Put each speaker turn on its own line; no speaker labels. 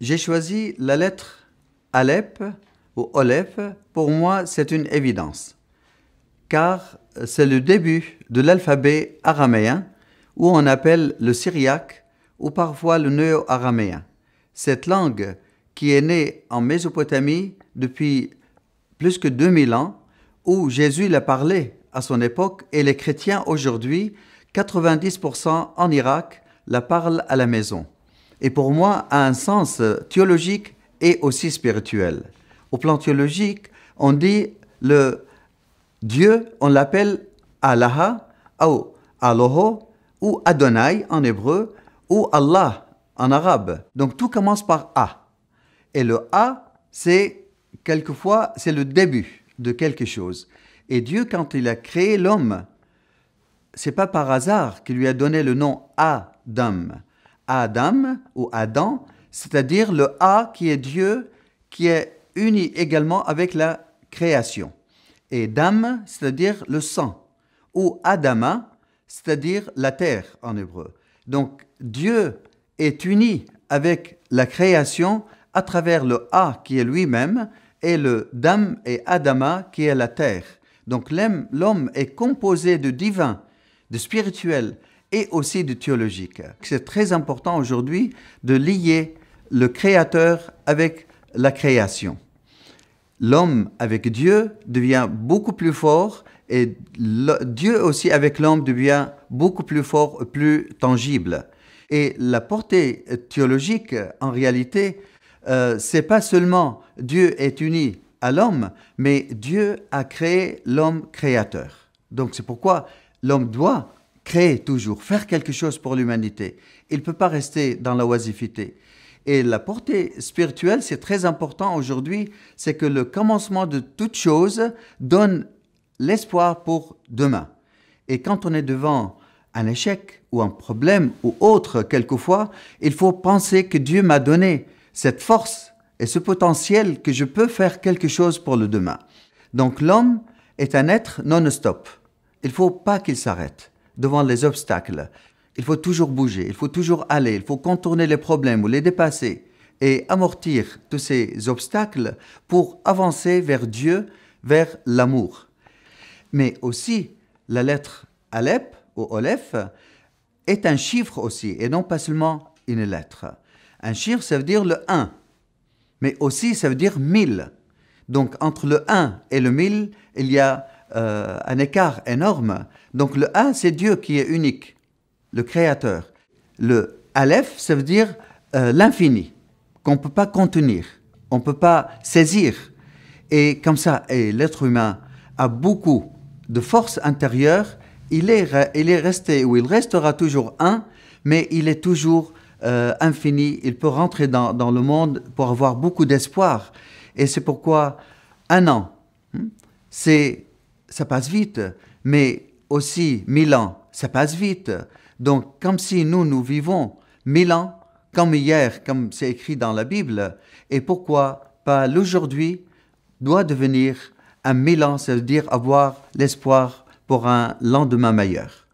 J'ai choisi la lettre Alep ou Olep Pour moi, c'est une évidence, car c'est le début de l'alphabet araméen, ou on appelle le syriaque, ou parfois le néo-araméen. Cette langue, qui est née en Mésopotamie depuis plus que 2000 ans, où Jésus l'a parlait à son époque, et les chrétiens aujourd'hui, 90% en Irak, la parlent à la maison et pour moi a un sens théologique et aussi spirituel. Au plan théologique, on dit le Dieu, on l'appelle Allah, ou Aloho, ou Adonai en hébreu, ou Allah en arabe. Donc tout commence par A. Et le A, c'est quelquefois, c'est le début de quelque chose. Et Dieu, quand il a créé l'homme, c'est pas par hasard qu'il lui a donné le nom Adam. Adam ou Adam, c'est-à-dire le A qui est Dieu, qui est uni également avec la création. Et Dam, c'est-à-dire le sang, ou Adama, c'est-à-dire la terre en hébreu. Donc Dieu est uni avec la création à travers le A qui est lui-même et le Dam et Adama qui est la terre. Donc l'homme est composé de divin, de spirituel, et aussi du théologique. C'est très important aujourd'hui de lier le créateur avec la création. L'homme avec Dieu devient beaucoup plus fort et Dieu aussi avec l'homme devient beaucoup plus fort, plus tangible. Et la portée théologique, en réalité, euh, c'est pas seulement Dieu est uni à l'homme, mais Dieu a créé l'homme créateur. Donc c'est pourquoi l'homme doit créer toujours, faire quelque chose pour l'humanité. Il ne peut pas rester dans la oisivité. Et la portée spirituelle, c'est très important aujourd'hui, c'est que le commencement de toute chose donne l'espoir pour demain. Et quand on est devant un échec ou un problème ou autre quelquefois, il faut penser que Dieu m'a donné cette force et ce potentiel que je peux faire quelque chose pour le demain. Donc l'homme est un être non-stop. Il ne faut pas qu'il s'arrête devant les obstacles. Il faut toujours bouger, il faut toujours aller, il faut contourner les problèmes ou les dépasser et amortir tous ces obstacles pour avancer vers Dieu, vers l'amour. Mais aussi, la lettre Aleph ou Aleph est un chiffre aussi, et non pas seulement une lettre. Un chiffre, ça veut dire le 1, mais aussi ça veut dire 1000. Donc entre le 1 et le 1000, il y a euh, un écart énorme. Donc le un, c'est Dieu qui est unique, le créateur. Le Aleph, ça veut dire euh, l'infini, qu'on ne peut pas contenir, on ne peut pas saisir. Et comme ça, l'être humain a beaucoup de force intérieure, il est, il est resté ou il restera toujours un, mais il est toujours euh, infini, il peut rentrer dans, dans, le monde pour avoir beaucoup d'espoir. Et c'est pourquoi un an, hmm, c'est ça passe vite, mais aussi mille ans, ça passe vite. Donc, comme si nous, nous vivons mille ans, comme hier, comme c'est écrit dans la Bible, et pourquoi pas l'aujourd'hui doit devenir un mille ans, c'est-à-dire avoir l'espoir pour un lendemain meilleur.